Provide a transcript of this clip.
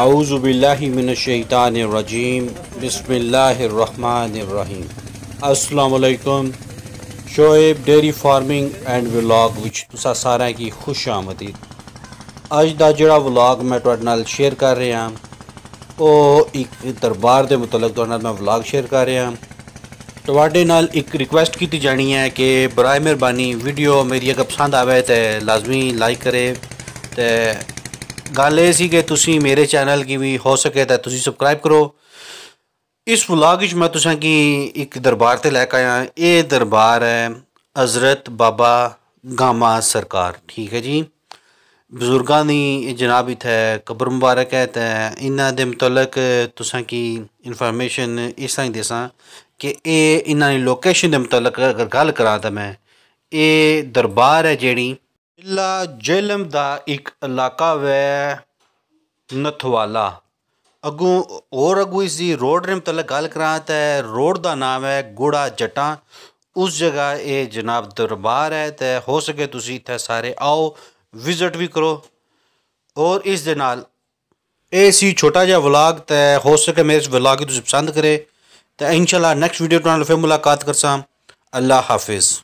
आउज़बिल्लिमिनशैतानरजीम बसमीम अल्लाम Shoaib dairy farming and vlog विच तुसा सारा की खुश आमदीद अज का जोड़ा व्लाग मैं थोड़े नाल शेयर कर रहा ਉਹ ਇੱਕ ਦਰਬਾਰ ਦੇ ਮੁਤਲਕ ਤੁਹਾਡੇ ਨਾਲ ਮੈਂ ਵਲੌਗ ਸ਼ੇਅਰ ਕਰ ਰਿਹਾ ਤੁਹਾਡੇ ਨਾਲ ਇੱਕ ਰਿਕੁਐਸਟ ਕੀਤੀ ਜਾਣੀ ਹੈ ਕਿ ਬਰਾਏ ਮਿਹਰਬਾਨੀ ਵੀਡੀਓ ਮੇਰੀ ਅਗਰ ਪਸੰਦ ਆਵੇ ਤੇ ਲਾਜ਼ਮੀ ਲਾਈਕ ਕਰੇ ਤੇ गल ये कि ਤੁਸੀਂ मेरे चैनल की भी हो सके तो सबसक्राइब करो इस ਇਸ मैं ਵਿੱਚ ਮੈਂ ਤੁਸਾਂ ਕੀ ਇੱਕ ਦਰਬਾਰ ਤੇ ਲੈ ਕੇ हज़रत बाबा गामा सरकार ठीक है जी बजुर्गों की जनाब इतने कब्र मुबारक है तो इन्हों के मुतलक तुसा की इंफॉर्मेशन इस तरह दसा कि ये इन्होंने लोकेशन के मुतलक अगर गल करा तो मैं ये दरबार है जी जिला जेलम का एक इलाका ਵੈ नथवाला अगू और अगू इसी रोड ने मतलब गल करा तो रोड का नाम है गुड़ा जटा उस जगह ये जनाब दरबार है तो हो सके तुम इतने सारे आओ विजिट भी करो और इस सी छोटा जहा व्लाग तो हो सके मेरे इस ब्लाग पसंद करे तो शाला नैक्सट वीडियो फिर मुलाकात कर साम अल्लाह हाफिज़